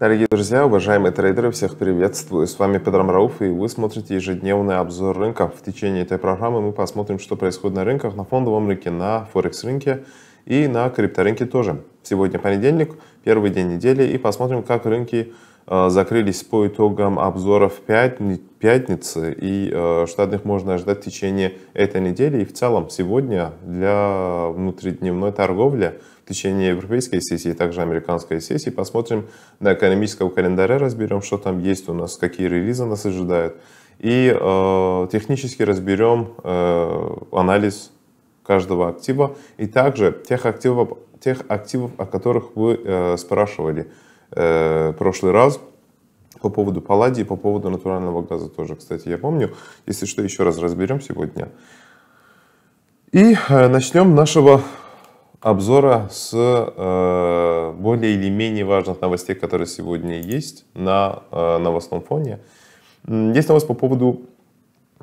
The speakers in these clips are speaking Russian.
Дорогие друзья, уважаемые трейдеры, всех приветствую. С вами Петром Рауф, и вы смотрите ежедневный обзор рынков. В течение этой программы мы посмотрим, что происходит на рынках, на фондовом рынке, на Форекс-рынке и на крипторынке тоже. Сегодня понедельник, первый день недели, и посмотрим, как рынки Э, закрылись по итогам обзоров пятницы, и штатных э, можно ожидать в течение этой недели. И в целом сегодня для внутридневной торговли в течение европейской сессии, и также американской сессии посмотрим на экономического календаря, разберем, что там есть у нас, какие релизы нас ожидают. И э, технически разберем э, анализ каждого актива и также тех активов, тех активов о которых вы э, спрашивали. Э, прошлый раз по поводу палладии, по поводу натурального газа тоже, кстати, я помню. Если что, еще раз разберем сегодня. И э, начнем нашего обзора с э, более или менее важных новостей, которые сегодня есть на новостном фоне. Есть новость по поводу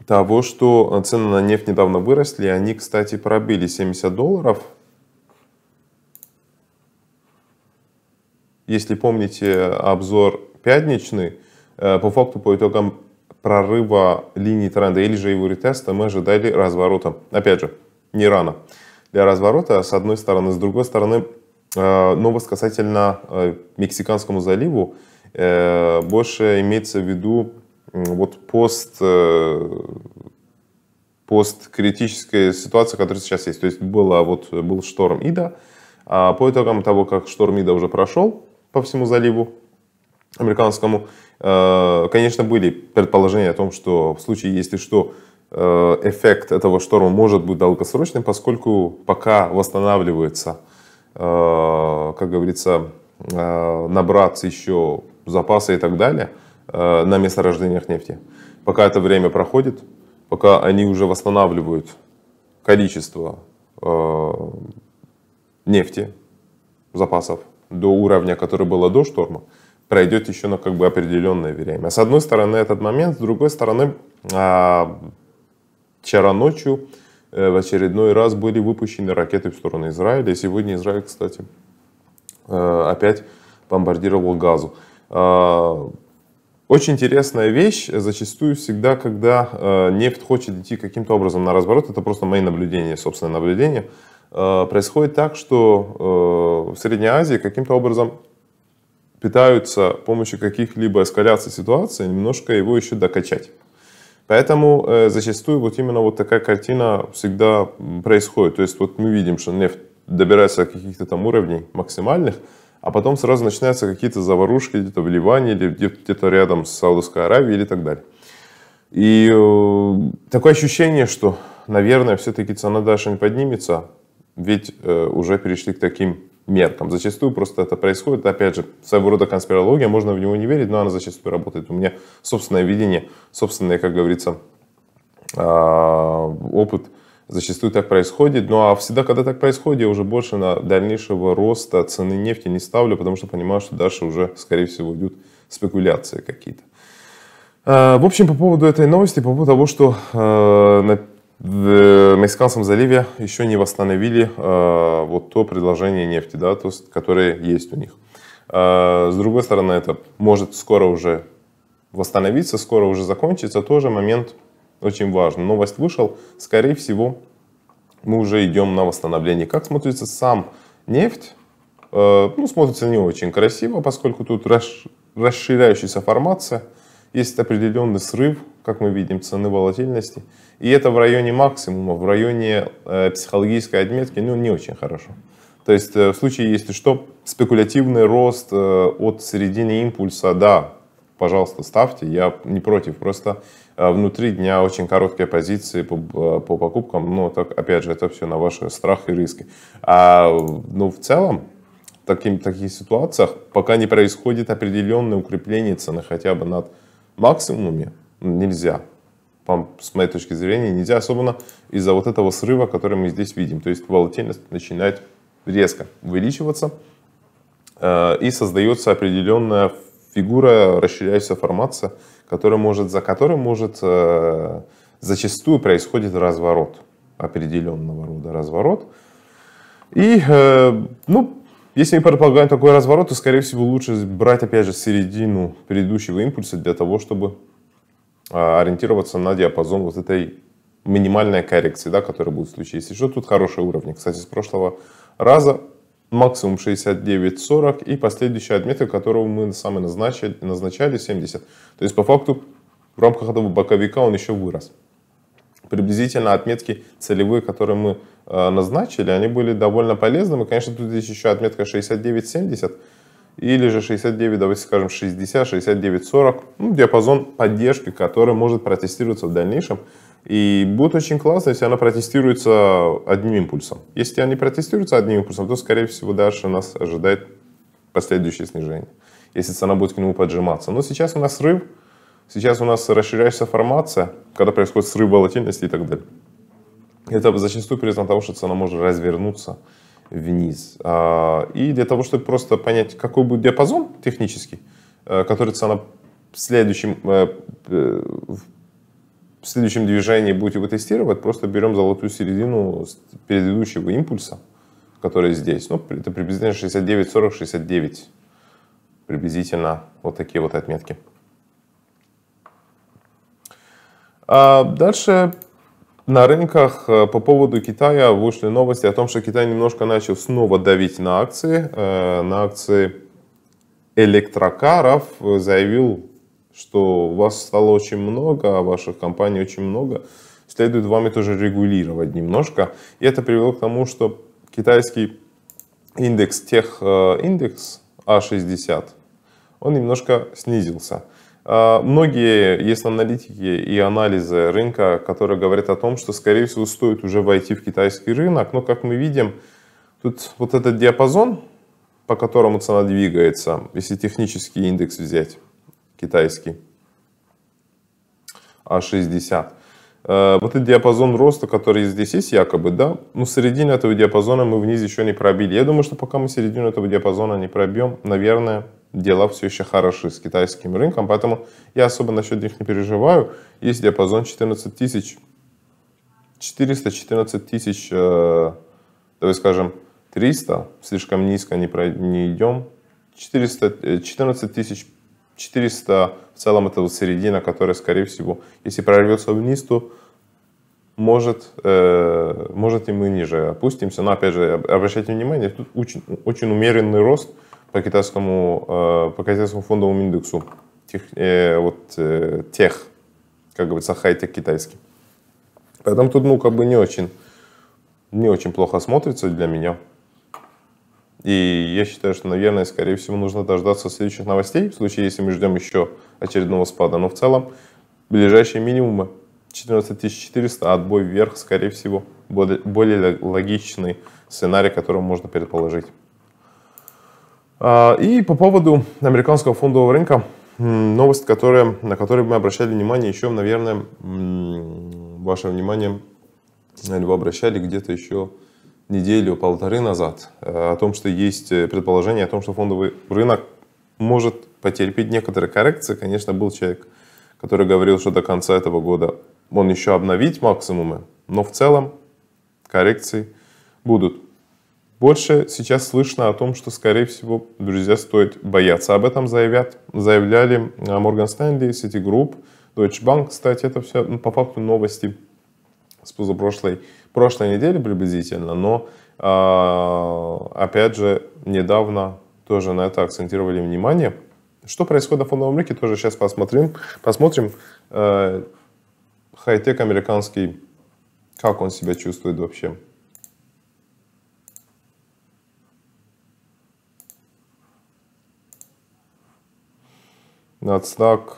того, что цены на нефть недавно выросли. Они, кстати, пробили 70 долларов. если помните обзор пятничный, э, по факту по итогам прорыва линии тренда или же его ретеста мы ожидали разворота. Опять же, не рано для разворота, с одной стороны. С другой стороны, э, новость касательно э, Мексиканскому заливу больше имеется в виду вот пост посткритическая ситуация, которая сейчас есть. То есть была, вот, был шторм Ида, а по итогам того, как шторм Ида уже прошел, по всему заливу американскому. Э, конечно, были предположения о том, что в случае, если что, э, эффект этого шторма может быть долгосрочным, поскольку пока восстанавливается, э, как говорится, набраться еще запасы и так далее на месторождениях нефти. Пока это время проходит, пока они уже восстанавливают количество нефти, запасов, до уровня, который было до шторма, пройдет еще на как бы определенное время. С одной стороны этот момент, с другой стороны а, вчера ночью э, в очередной раз были выпущены ракеты в сторону Израиля. сегодня Израиль, кстати, э, опять бомбардировал газу. А, очень интересная вещь, зачастую всегда, когда э, нефть хочет идти каким-то образом на разворот, это просто мои наблюдения, собственные наблюдения. Э, происходит так, что э, в Средней Азии каким-то образом питаются помощью каких-либо эскаляций ситуации, немножко его еще докачать. Поэтому э, зачастую вот именно вот такая картина всегда происходит. То есть вот мы видим, что нефть добирается до каких-то там уровней максимальных, а потом сразу начинаются какие-то заварушки где-то в Ливане или где-то рядом с Саудовской Аравией или так далее. И э, такое ощущение, что, наверное, все-таки цена дальше не поднимется, ведь э, уже перешли к таким меркам. Зачастую просто это происходит, опять же, своего рода конспирология, можно в него не верить, но она зачастую работает. У меня собственное видение, собственное, как говорится, э, опыт зачастую так происходит. Ну а всегда, когда так происходит, я уже больше на дальнейшего роста цены нефти не ставлю, потому что понимаю, что дальше уже, скорее всего, идут спекуляции какие-то. А, в общем, по поводу этой новости, по поводу того, что э, в мексиканском заливе еще не восстановили э, вот то предложение нефти, да, то, которое есть у них. Э, с другой стороны, это может скоро уже восстановиться, скоро уже закончится, тоже момент очень важный. Новость вышел, скорее всего, мы уже идем на восстановление. Как смотрится сам нефть? Э, ну, смотрится не очень красиво, поскольку тут расширяющаяся формация, есть определенный срыв, как мы видим, цены волатильности – и это в районе максимума, в районе э, психологической отметки, ну, не очень хорошо. То есть э, в случае, если что, спекулятивный рост э, от середины импульса, да, пожалуйста, ставьте, я не против, просто э, внутри дня очень короткие позиции по, по покупкам, но так, опять же, это все на ваши страхи и риски. А, ну, в целом, в таким, таких ситуациях, пока не происходит определенное укрепление цены хотя бы над максимумами, нельзя вам, с моей точки зрения, нельзя, особенно из-за вот этого срыва, который мы здесь видим. То есть волатильность начинает резко увеличиваться, э, и создается определенная фигура, расширяющаяся формация, которая может, за которой может э, зачастую происходит разворот, определенного рода разворот. И, э, ну, если мы предполагаем такой разворот, то, скорее всего, лучше брать, опять же, середину предыдущего импульса для того, чтобы а, ориентироваться на диапазон вот этой минимальной коррекции, да, которая будет случиться. еще тут хорошие уровни. Кстати, с прошлого раза максимум 69.40 и последующая отметка, которую мы сами назначали, назначали 70. То есть по факту в рамках этого боковика он еще вырос. Приблизительно отметки целевые, которые мы а, назначили, они были довольно полезны. полезными. Конечно, тут есть еще отметка 69.70, или же 69, давайте скажем 60, 69, 40, ну, диапазон поддержки, который может протестироваться в дальнейшем. И будет очень классно, если она протестируется одним импульсом. Если она не протестируется одним импульсом, то, скорее всего, дальше нас ожидает последующее снижение, если цена будет к нему поджиматься. Но сейчас у нас срыв, сейчас у нас расширяющаяся формация, когда происходит срыв волатильности и так далее. Это зачастую признак того, что цена может развернуться вниз. А, и для того, чтобы просто понять, какой будет диапазон технический, э, который цена в следующем, э, э, в следующем движении будете вы тестировать, просто берем золотую середину предыдущего импульса, который здесь. Ну, это приблизительно 69, 40, 69. Приблизительно вот такие вот отметки. А дальше на рынках по поводу Китая вышли новости о том, что Китай немножко начал снова давить на акции. На акции электрокаров заявил, что вас стало очень много, а ваших компаний очень много. Следует вами тоже регулировать немножко. И это привело к тому, что китайский индекс тех э, индекс А60, он немножко снизился. А, многие есть аналитики и анализы рынка, которые говорят о том, что, скорее всего, стоит уже войти в китайский рынок. Но, как мы видим, тут вот этот диапазон, по которому цена двигается, если технический индекс взять, китайский, А60, э, вот этот диапазон роста, который здесь есть якобы, да, ну, середину этого диапазона мы вниз еще не пробили. Я думаю, что пока мы середину этого диапазона не пробьем, наверное, дела все еще хороши с китайским рынком, поэтому я особо насчет них не переживаю. Есть диапазон 14 тысяч, 400-14 тысяч, э, давай скажем, 300, слишком низко не, про, не идем. 400, 14 тысяч 400 в целом это вот середина, которая, скорее всего, если прорвется вниз, то может, э, может и мы ниже опустимся. Но опять же, обращайте внимание, тут очень, очень умеренный рост – по китайскому, э, по китайскому фондовому индексу, тех, э, вот, э, тех как говорится, хай-тек китайский. Поэтому тут, ну, как бы не очень, не очень плохо смотрится для меня. И я считаю, что, наверное, скорее всего, нужно дождаться следующих новостей, в случае, если мы ждем еще очередного спада. Но в целом, ближайшие минимумы 14400, а отбой вверх, скорее всего, более логичный сценарий, который можно предположить. А, и по поводу американского фондового рынка, новость, которая, на которую мы обращали внимание еще, наверное, ваше внимание, вы обращали где-то еще неделю-полторы назад, э, о том, что есть э, предположение о том, что фондовый рынок может потерпеть некоторые коррекции. Конечно, был человек, который говорил, что до конца этого года он еще обновить максимумы, но в целом коррекции будут. Больше сейчас слышно о том, что, скорее всего, друзья, стоит бояться. Об этом заявят, заявляли Морган Стэнли, Citigroup, Deutsche Bank. Кстати, это все ну, по факту новости с позапрошлой прошлой недели приблизительно. Но, э, опять же, недавно тоже на это акцентировали внимание. Что происходит на фондовом рынке, тоже сейчас посмотрим. посмотрим. Э, хай-тек американский, как он себя чувствует вообще Нацнак.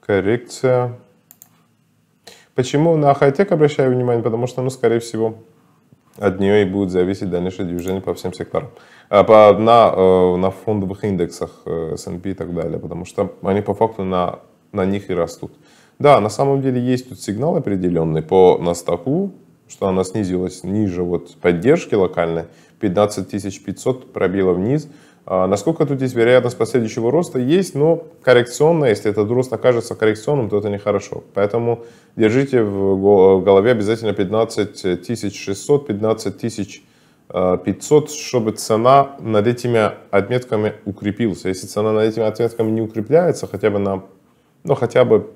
Коррекция. Почему на хай-тек обращаю внимание? Потому что, ну, скорее всего, от нее и будет зависеть дальнейшее движение по всем секторам. А, по, на, э, на фондовых индексах S&P э, и так далее, потому что они по факту на, на них и растут. Да, на самом деле есть тут сигнал определенный по Настаку, что она снизилась ниже вот поддержки локальной, 15 500 пробила вниз. А насколько тут есть вероятность последующего роста? Есть, но коррекционно, если этот рост окажется коррекционным, то это нехорошо. Поэтому держите в голове обязательно 15 600, 15 500, чтобы цена над этими отметками укрепилась. Если цена над этими отметками не укрепляется, хотя бы на ну, хотя бы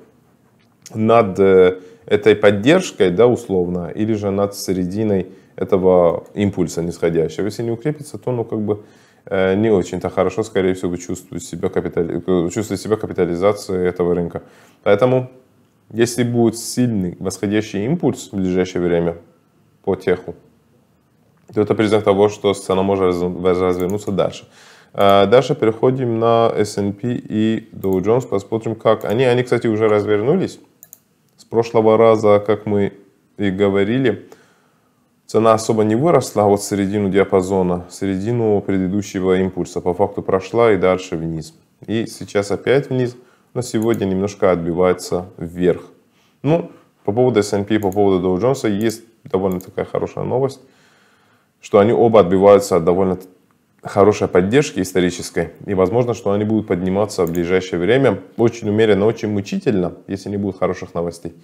над э, этой поддержкой, да, условно, или же над серединой этого импульса нисходящего. Если не укрепится, то, ну, как бы, э, не очень-то хорошо, скорее всего, чувствует себя, капитали... Э, чувствует себя капитализация этого рынка. Поэтому, если будет сильный восходящий импульс в ближайшее время по теху, то это признак того, что цена может развернуться дальше. Дальше переходим на S&P и Dow Jones, посмотрим, как они. Они, кстати, уже развернулись прошлого раза, как мы и говорили, цена особо не выросла, а вот середину диапазона, середину предыдущего импульса по факту прошла и дальше вниз. И сейчас опять вниз, но сегодня немножко отбивается вверх. Ну, по поводу S&P, по поводу Dow Jones есть довольно такая хорошая новость, что они оба отбиваются довольно хорошей поддержки исторической, и возможно, что они будут подниматься в ближайшее время очень умеренно, очень мучительно, если не будет хороших новостей.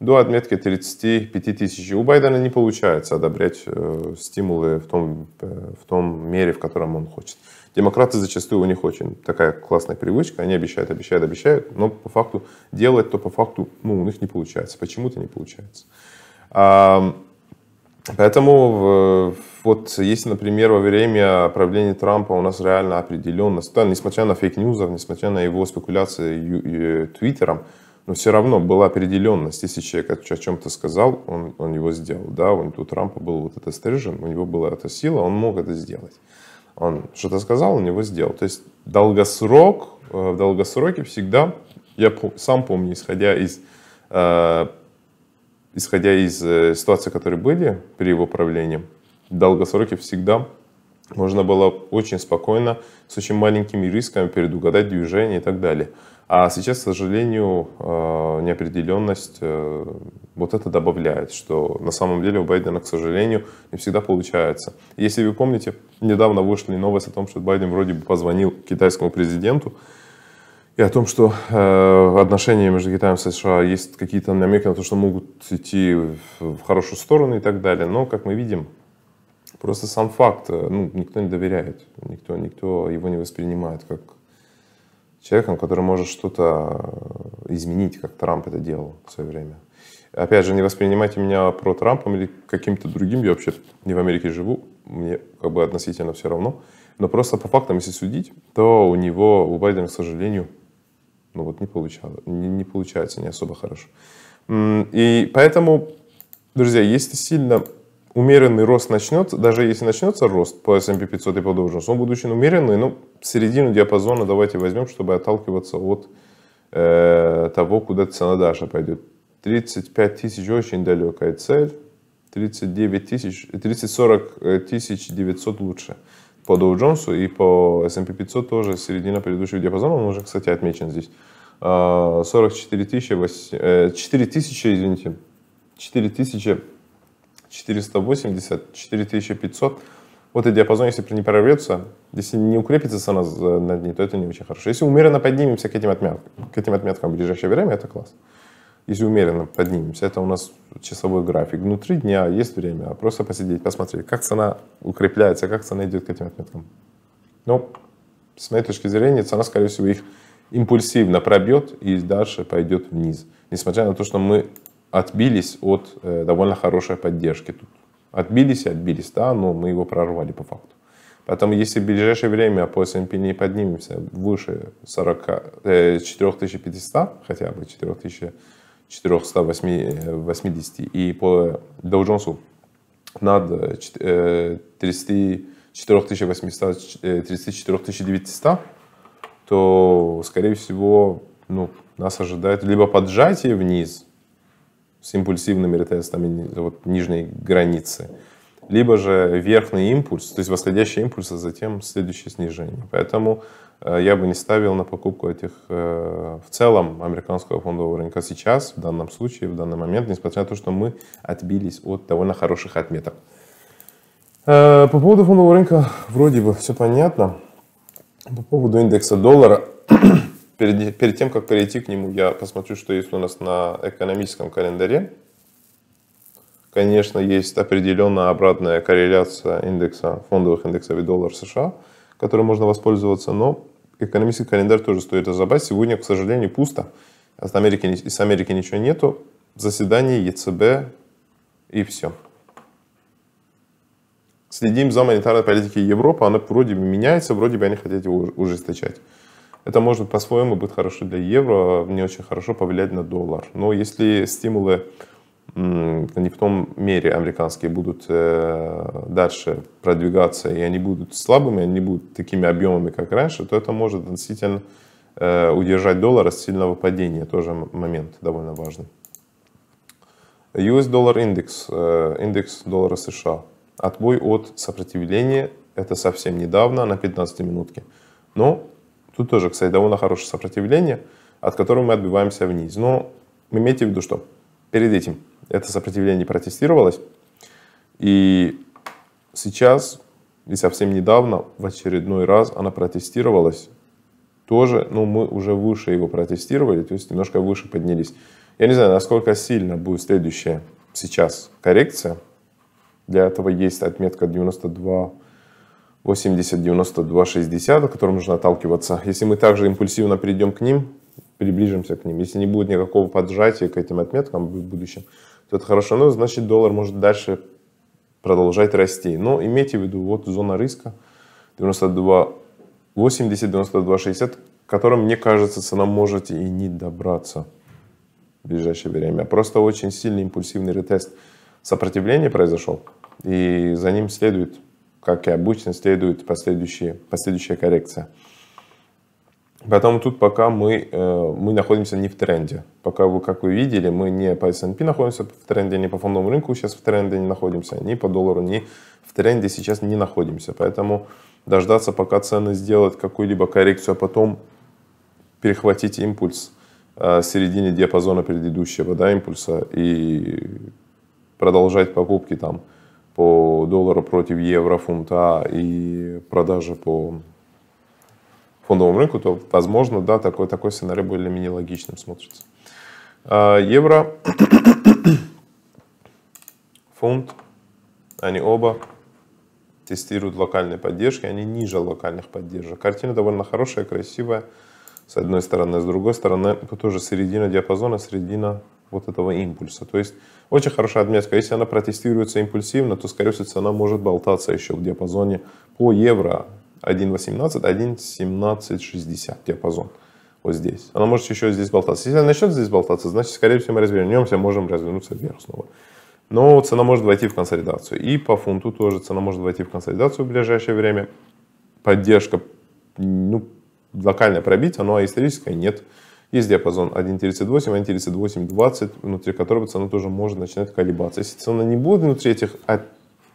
До отметки 35 тысяч у Байдена не получается одобрять э, стимулы в том, э, в том мере, в котором он хочет. Демократы зачастую у них очень такая классная привычка, они обещают, обещают, обещают, но по факту делать то по факту ну, у них не получается, почему-то не получается. Поэтому э, вот если, например, во время правления Трампа у нас реально определенность, несмотря на фейк-ньюзов, несмотря на его спекуляции э, Твиттером, но все равно была определенность. Если человек о чем-то сказал, он, он его сделал. Да, у Трампа был вот этот стержень, у него была эта сила, он мог это сделать. Он что-то сказал, он его сделал. То есть долгосрок, э, в долгосроке всегда, я сам помню, исходя из исходя из э, ситуации, которые были при его правлении, в долгосроке всегда можно было очень спокойно, с очень маленькими рисками предугадать движение и так далее. А сейчас, к сожалению, э, неопределенность э, вот это добавляет, что на самом деле у Байдена, к сожалению, не всегда получается. Если вы помните, недавно вышли новость о том, что Байден вроде бы позвонил китайскому президенту, и о том, что э, отношения между Китаем и США есть какие-то намеки на то, что могут идти в, в хорошую сторону и так далее. Но, как мы видим, просто сам факт, э, ну, никто не доверяет, никто, никто его не воспринимает как человеком, который может что-то э, изменить, как Трамп это делал в свое время. Опять же, не воспринимайте меня про Трампа или каким-то другим, я вообще не в Америке живу, мне как бы относительно все равно. Но просто по фактам, если судить, то у него, у Байдена, к сожалению, ну вот не, получало, не, не получается, не особо хорошо. И поэтому, друзья, если сильно умеренный рост начнется, даже если начнется рост по S&P 500 и по Dow Jones, он будет очень умеренный, Ну середину диапазона давайте возьмем, чтобы отталкиваться от э, того, куда цена даже пойдет. 35 тысяч очень далекая цель, 39 тысяч, 30-40 э, тысяч 900 лучше по Dow Jones и по S&P 500 тоже середина предыдущего диапазона, он уже, кстати, отмечен здесь. 44 а, тысячи, 8, 4 э, тысячи, извините, 4 тысячи 480, 4500. Вот этот диапазон, если не прорвется, если не укрепится цена на ней, то это не очень хорошо. Если умеренно поднимемся к этим отметкам, к этим отметкам в ближайшее время, это класс если умеренно поднимемся, это у нас часовой график. Внутри дня есть время, а просто посидеть, посмотреть, как цена укрепляется, как цена идет к этим отметкам. Ну с моей точки зрения, цена, скорее всего, их импульсивно пробьет и дальше пойдет вниз. Несмотря на то, что мы отбились от э, довольно хорошей поддержки тут. Отбились и отбились, да, но мы его прорвали по факту. Поэтому если в ближайшее время по S&P не поднимемся выше 40, э, 4500, хотя бы 4000, 480 э, и по Dow Jones над 34800-34900, э, э, то, скорее всего, ну, нас ожидает либо поджатие вниз с импульсивными ретестами вот, нижней границы, либо же верхний импульс, то есть восходящий импульс, а затем следующее снижение. Поэтому Э, я бы не ставил на покупку этих э, в целом американского фондового рынка сейчас, в данном случае, в данный момент, несмотря на то, что мы отбились от довольно хороших отметок. Э, по поводу фондового рынка вроде бы все понятно. По поводу индекса доллара, перед, перед тем, как перейти к нему, я посмотрю, что есть у нас на экономическом календаре. Конечно, есть определенная обратная корреляция индекса, фондовых индексов и доллар США – которым можно воспользоваться, но экономический календарь тоже стоит разобрать. Сегодня, к сожалению, пусто. А с Америки, из Америки ничего нету. Заседание ЕЦБ и все. Следим за монетарной политикой Европы. Она вроде бы меняется, вроде бы они хотят его ужесточать. Это может по-своему быть хорошо для евро, не очень хорошо повлиять на доллар. Но если стимулы не в том мере американские будут э, дальше продвигаться, и они будут слабыми, они будут такими объемами, как раньше, то это может относительно э, удержать доллар от сильного падения. Тоже момент довольно важный. US доллар индекс, э, индекс доллара США. Отбой от сопротивления, это совсем недавно, на 15 минутке. Но тут тоже, кстати, довольно хорошее сопротивление, от которого мы отбиваемся вниз. Но имейте в виду, что перед этим это сопротивление протестировалось. И сейчас и совсем недавно в очередной раз она протестировалась. Тоже, ну, мы уже выше его протестировали, то есть немножко выше поднялись. Я не знаю, насколько сильно будет следующая сейчас коррекция. Для этого есть отметка 92 80, 92, 60, от которым нужно отталкиваться. Если мы также импульсивно перейдем к ним, приближимся к ним. Если не будет никакого поджатия к этим отметкам в будущем, то это хорошо. Ну, значит, доллар может дальше продолжать расти. Но имейте в виду, вот зона риска 92, 80, 92, 60, к которым, мне кажется, цена может и не добраться в ближайшее время. Просто очень сильный импульсивный ретест сопротивления произошел, и за ним следует, как и обычно, следует последующие, последующая коррекция. Поэтому тут пока мы, э, мы находимся не в тренде. Пока вы, как вы видели, мы не по S&P находимся в тренде, не по фондовому рынку сейчас в тренде не находимся, ни по доллару, ни в тренде сейчас не находимся. Поэтому дождаться, пока цены сделают какую-либо коррекцию, а потом перехватить импульс в э, середине диапазона предыдущего да, импульса и продолжать покупки там по доллару против евро, фунта и продажи по фондовому рынку, то, возможно, да, такой, такой сценарий более-менее логичным смотрится. А, евро, фунт, они оба тестируют локальные поддержки, они ниже локальных поддержек. Картина довольно хорошая, красивая, с одной стороны, с другой стороны, это тоже середина диапазона, середина вот этого импульса. То есть очень хорошая отметка. Если она протестируется импульсивно, то, скорее всего, цена может болтаться еще в диапазоне по евро 1.18, 1.1760 диапазон. Вот здесь. Она может еще здесь болтаться. Если она начнет здесь болтаться, значит, скорее всего, мы развернемся, можем развернуться вверх снова. Но цена может войти в консолидацию. И по фунту тоже цена может войти в консолидацию в ближайшее время. Поддержка, ну, локальное пробитие, а историческое нет. Есть диапазон 1.38, 20 внутри которого цена тоже может начинать колебаться. Если цена не будет внутри этих а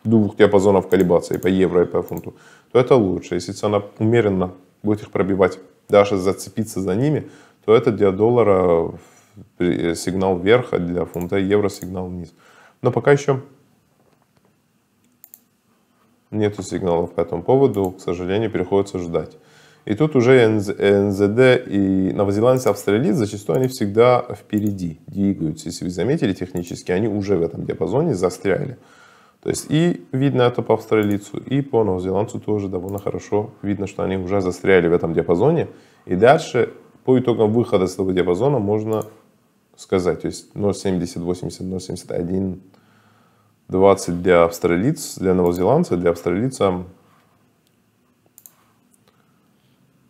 двух диапазонов колебаться, и по евро, и по фунту, то это лучше. Если цена умеренно будет их пробивать, даже зацепиться за ними, то это для доллара э, сигнал вверх, а для фунта и евро сигнал вниз. Но пока еще нету сигналов по этому поводу, к сожалению, приходится ждать. И тут уже НЗД и новозеландцы, австралийцы, зачастую они всегда впереди двигаются. Если вы заметили технически, они уже в этом диапазоне застряли. То есть и видно это по австралийцу, и по новозеландцу тоже довольно хорошо видно, что они уже застряли в этом диапазоне. И дальше по итогам выхода с этого диапазона можно сказать, то есть 0,70, 80, 0,71, 20 для австралийца, для новозеландца, для австралийца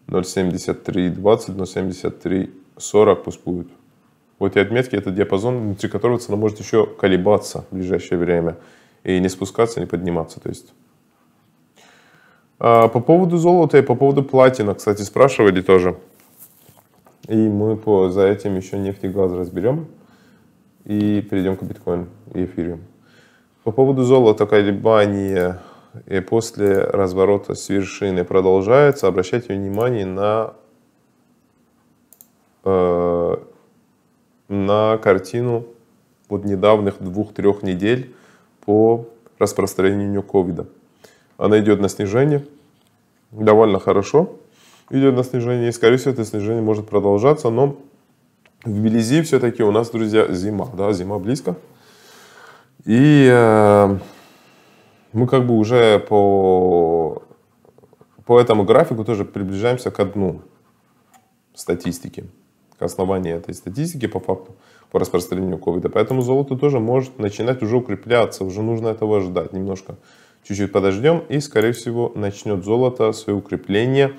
0,73, 20, 0,73, 40 пусть будет. Вот эти отметки, это диапазон, внутри которого цена может еще колебаться в ближайшее время и не спускаться, не подниматься. То есть. А, по поводу золота и по поводу платина, кстати, спрашивали тоже. И мы по, за этим еще нефть и газ разберем и перейдем к биткоину и эфириум. По поводу золота колебания и после разворота с вершины продолжается, обращайте внимание на, э, на картину вот недавних двух-трех недель по распространению ковида. Она идет на снижение, довольно хорошо идет на снижение, и, скорее всего, это снижение может продолжаться, но в Белизе все-таки у нас, друзья, зима, да, зима близко. И э, мы как бы уже по, по этому графику тоже приближаемся к дну статистики, к основанию этой статистики по факту по распространению ковида. Поэтому золото тоже может начинать уже укрепляться, уже нужно этого ждать. Немножко чуть-чуть подождем и, скорее всего, начнет золото свое укрепление.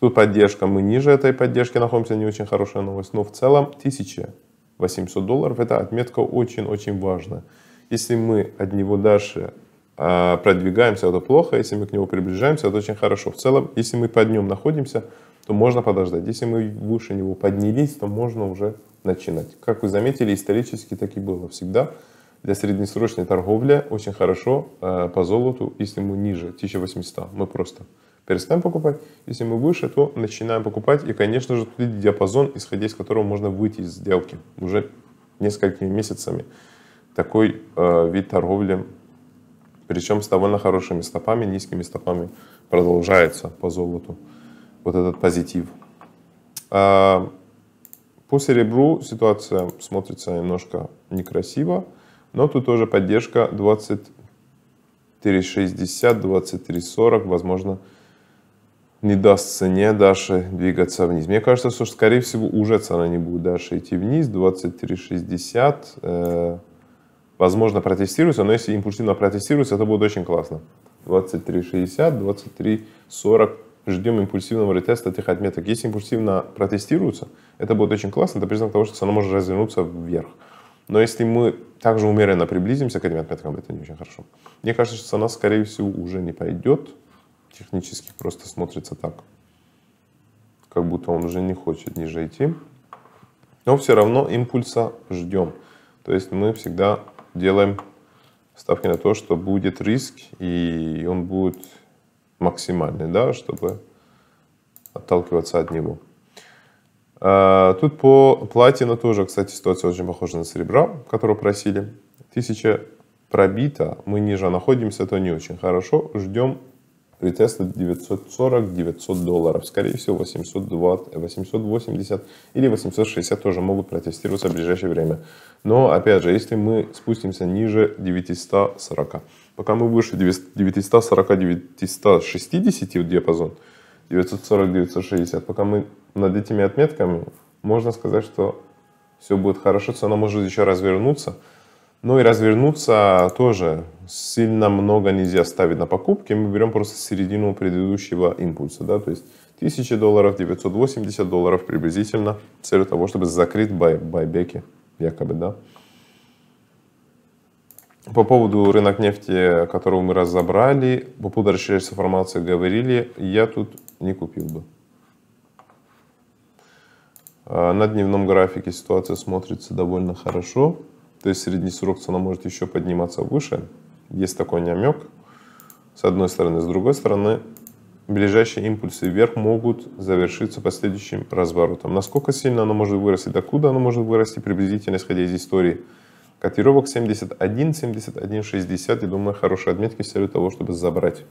Тут поддержка, мы ниже этой поддержки находимся, не очень хорошая новость. Но в целом 1800 долларов, это отметка очень-очень важная. Если мы от него дальше а, продвигаемся, это плохо, если мы к нему приближаемся, это очень хорошо. В целом, если мы под ним находимся, то можно подождать. Если мы выше него поднялись, то можно уже начинать. Как вы заметили, исторически так и было всегда. Для среднесрочной торговли очень хорошо э, по золоту, если мы ниже 1800, мы просто перестаем покупать. Если мы выше, то начинаем покупать. И, конечно же, тут диапазон, исходя из которого можно выйти из сделки уже несколькими месяцами. Такой э, вид торговли, причем с довольно хорошими стопами, низкими стопами, продолжается по золоту вот этот позитив. А, по серебру ситуация смотрится немножко некрасиво, но тут тоже поддержка 23.60, 23.40, возможно, не даст цене дальше двигаться вниз. Мне кажется, что, скорее всего, уже цена не будет дальше идти вниз, 23.60, э, возможно, протестируется, но если импульсивно протестируется, это будет очень классно. 23.60, 23.40, ждем импульсивного ретеста этих отметок. Если импульсивно протестируются, это будет очень классно, это признак того, что цена может развернуться вверх. Но если мы также умеренно приблизимся к этим отметкам, это не очень хорошо. Мне кажется, что цена, скорее всего, уже не пойдет. Технически просто смотрится так. Как будто он уже не хочет ниже идти. Но все равно импульса ждем. То есть мы всегда делаем ставки на то, что будет риск, и он будет максимальный, да, чтобы отталкиваться от него. А, тут по платину тоже, кстати, ситуация очень похожа на серебро, которую просили. Тысяча пробита, мы ниже находимся, это не очень хорошо. Ждем ретеста 940-900 долларов. Скорее всего, 820, 880 или 860 тоже могут протестироваться в ближайшее время. Но, опять же, если мы спустимся ниже 940, Пока мы выше 940-960 диапазон, 940-960, пока мы над этими отметками, можно сказать, что все будет хорошо, цена может еще развернуться. Ну и развернуться тоже сильно много нельзя ставить на покупки. Мы берем просто середину предыдущего импульса, да, то есть 1000 долларов, 980 долларов приблизительно, целью того, чтобы закрыть бай байбеки якобы, да. По поводу рынок нефти, которого мы разобрали, по поводу расширяющейся информации говорили, я тут не купил бы. А, на дневном графике ситуация смотрится довольно хорошо. То есть средний срок цена может еще подниматься выше. Есть такой намек, с одной стороны. С другой стороны, ближайшие импульсы вверх могут завершиться последующим разворотом. Насколько сильно оно может вырасти, докуда оно может вырасти, приблизительно исходя из истории – Котировок 71, 71, 60, я думаю, хорошие отметки с целью того, чтобы забрать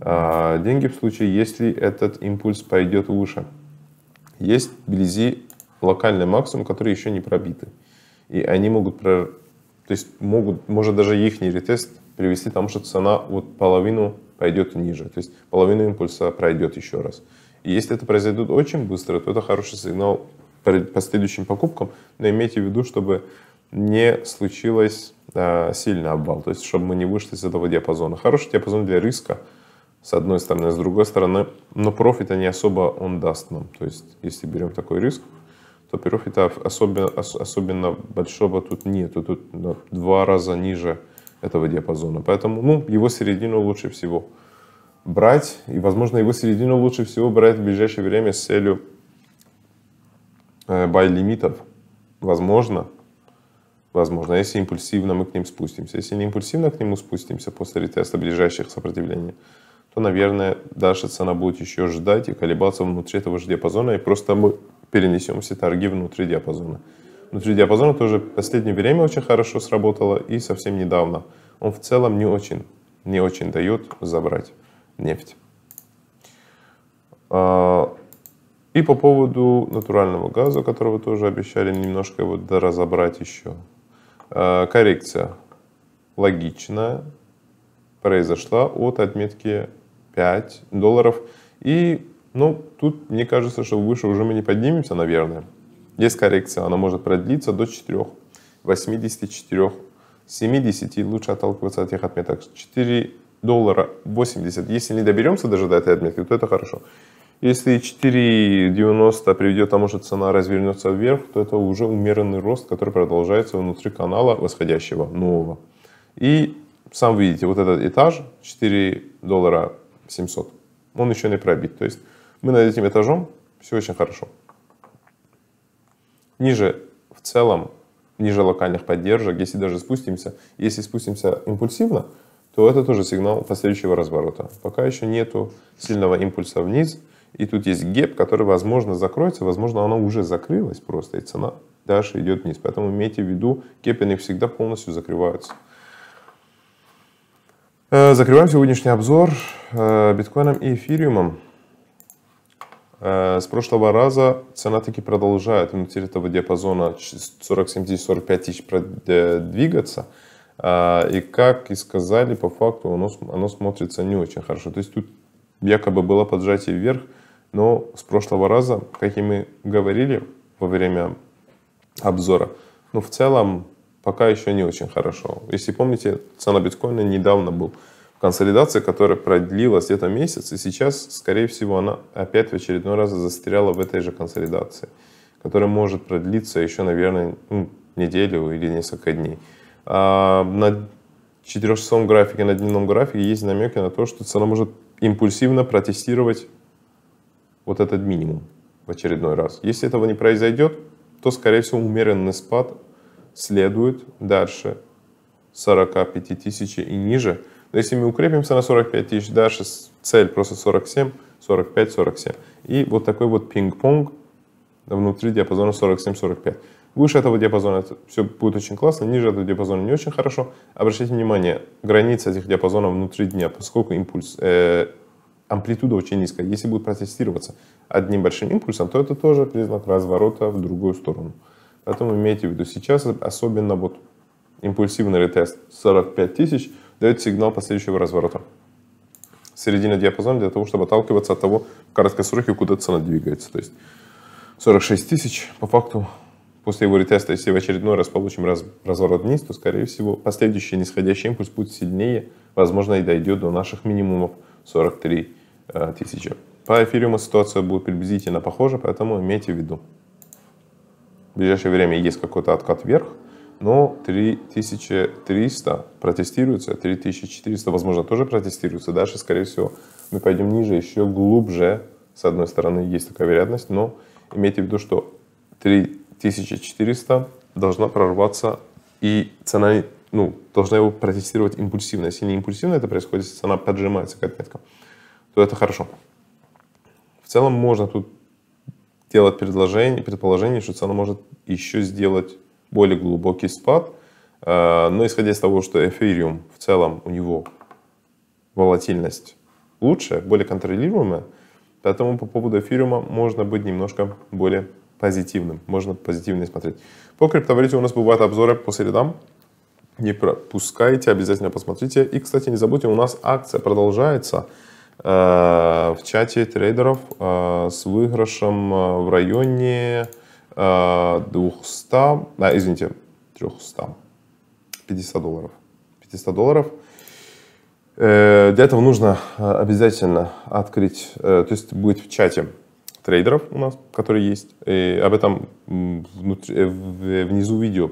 а, деньги в случае, если этот импульс пойдет выше. Есть вблизи локальный максимум, которые еще не пробиты. И они могут, то есть могут, может даже их ретест привести к тому, что цена вот половину пойдет ниже. То есть половину импульса пройдет еще раз. И если это произойдет очень быстро, то это хороший сигнал по следующим покупкам. Но имейте в виду, чтобы не случилось э, сильный обвал, то есть чтобы мы не вышли из этого диапазона. Хороший диапазон для риска, с одной стороны, с другой стороны, но профита не особо он даст нам. То есть если берем такой риск, то профита особенно, особенно большого тут нету, тут на ну, два раза ниже этого диапазона. Поэтому ну, его середину лучше всего брать, и возможно его середину лучше всего брать в ближайшее время с целью бай-лимитов, э, возможно, возможно, а если импульсивно мы к ним спустимся. Если не импульсивно к нему спустимся после ретеста ближайших сопротивлений, то, наверное, дальше цена будет еще ждать и колебаться внутри этого же диапазона, и просто мы перенесем все торги внутри диапазона. Внутри диапазона тоже в последнее время очень хорошо сработало, и совсем недавно. Он в целом не очень, не очень дает забрать нефть. А, и по поводу натурального газа, которого тоже обещали немножко его доразобрать еще. Э, коррекция логичная произошла от отметки 5 долларов. И ну, тут мне кажется, что выше уже мы не поднимемся, наверное. Есть коррекция, она может продлиться до 4, 84, 70. И лучше отталкиваться от тех отметок. 4 доллара 80. Если не доберемся даже до этой отметки, то это хорошо. Если 4,90 приведет к тому, что цена развернется вверх, то это уже умеренный рост, который продолжается внутри канала восходящего, нового. И сам видите, вот этот этаж 4 доллара 700, он еще не пробит. То есть мы над этим этажом, все очень хорошо. Ниже в целом, ниже локальных поддержек, если даже спустимся, если спустимся импульсивно, то это тоже сигнал последующего разворота. Пока еще нету сильного импульса вниз, и тут есть геп, который, возможно, закроется, возможно, она уже закрылась просто, и цена дальше идет вниз. Поэтому имейте в виду, гепы не всегда полностью закрываются. Э, закрываем сегодняшний обзор э, биткоином и эфириумом. Э, с прошлого раза цена таки продолжает внутри этого диапазона 47-45 тысяч двигаться. И как и сказали, по факту оно, оно смотрится не очень хорошо. То есть тут якобы было поджатие вверх, но с прошлого раза, как и мы говорили во время обзора, ну, в целом, пока еще не очень хорошо. Если помните, цена биткоина недавно был в консолидации, которая продлилась где-то месяц, и сейчас, скорее всего, она опять в очередной раз застряла в этой же консолидации, которая может продлиться еще, наверное, ну, неделю или несколько дней. А на четырехчасовом графике, на дневном графике есть намеки на то, что цена может импульсивно протестировать вот этот минимум в очередной раз. Если этого не произойдет, то, скорее всего, умеренный спад следует дальше 45 тысяч и ниже. Но если мы укрепимся на 45 тысяч, дальше цель просто 47, 45, 47. И вот такой вот пинг-понг внутри диапазона 47-45. Выше этого диапазона все будет очень классно, ниже этого диапазона не очень хорошо. Обращайте внимание, граница этих диапазонов внутри дня, поскольку импульс, э, амплитуда очень низкая. Если будет протестироваться одним большим импульсом, то это тоже признак разворота в другую сторону. Поэтому имейте в виду, сейчас особенно вот импульсивный ретест 45 тысяч дает сигнал последующего разворота. Середина диапазона для того, чтобы отталкиваться от того в короткой краткосроке, куда цена двигается. То есть 46 тысяч по факту после его ретеста, если в очередной раз получим раз, разворот вниз, то, скорее всего, последующий нисходящий импульс будет сильнее, возможно, и дойдет до наших минимумов 43 Э, тысячи. По эфириуму ситуация будет приблизительно похожа, поэтому имейте в виду. В ближайшее время есть какой-то откат вверх, но 3300 протестируется, 3400, возможно, тоже протестируется. Дальше, скорее всего, мы пойдем ниже, еще глубже. С одной стороны, есть такая вероятность, но имейте в виду, что 3400 должна прорваться и цена, ну, должна его протестировать импульсивно. Если не импульсивно это происходит, цена поджимается к отметкам то это хорошо. В целом можно тут делать предложение, предположение, что цена может еще сделать более глубокий спад, а, но исходя из того, что эфириум в целом у него волатильность лучше, более контролируемая, поэтому по поводу эфириума можно быть немножко более позитивным, можно позитивно смотреть. По криптовалюте у нас бывают обзоры по средам, не пропускайте, обязательно посмотрите. И, кстати, не забудьте, у нас акция продолжается – в чате трейдеров с выигрышем в районе 200, а, извините, 300, 50 долларов. 500 долларов. Для этого нужно э, обязательно открыть, э, то есть будет в чате трейдеров у нас, которые есть. И об этом внутри, э, внизу видео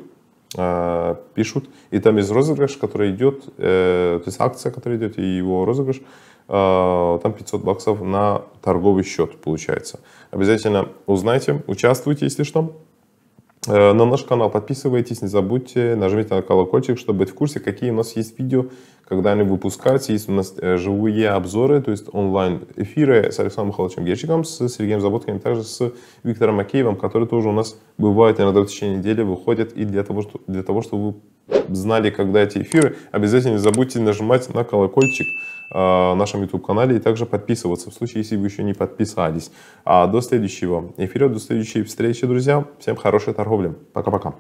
а, пишут, и там есть розыгрыш, который идет, э, то есть акция, которая идет, и его розыгрыш, а, там 500 баксов на торговый счет получается. Обязательно узнайте, участвуйте, если что. Э, на наш канал подписывайтесь, не забудьте, нажмите на колокольчик, чтобы быть в курсе, какие у нас есть видео, когда они выпускаются. Есть у нас э, живые обзоры, то есть онлайн-эфиры с Александром Михайловичем Герчиком, с Сергеем Заботкиным, также с Виктором Макеевым, которые тоже у нас бывают иногда в течение недели, выходят. И для того, что, для того чтобы вы знали, когда эти эфиры, обязательно не забудьте нажимать на колокольчик, Э, нашем YouTube-канале и также подписываться, в случае, если вы еще не подписались. А до следующего эфира, до следующей встречи, друзья. Всем хорошей торговли. Пока-пока.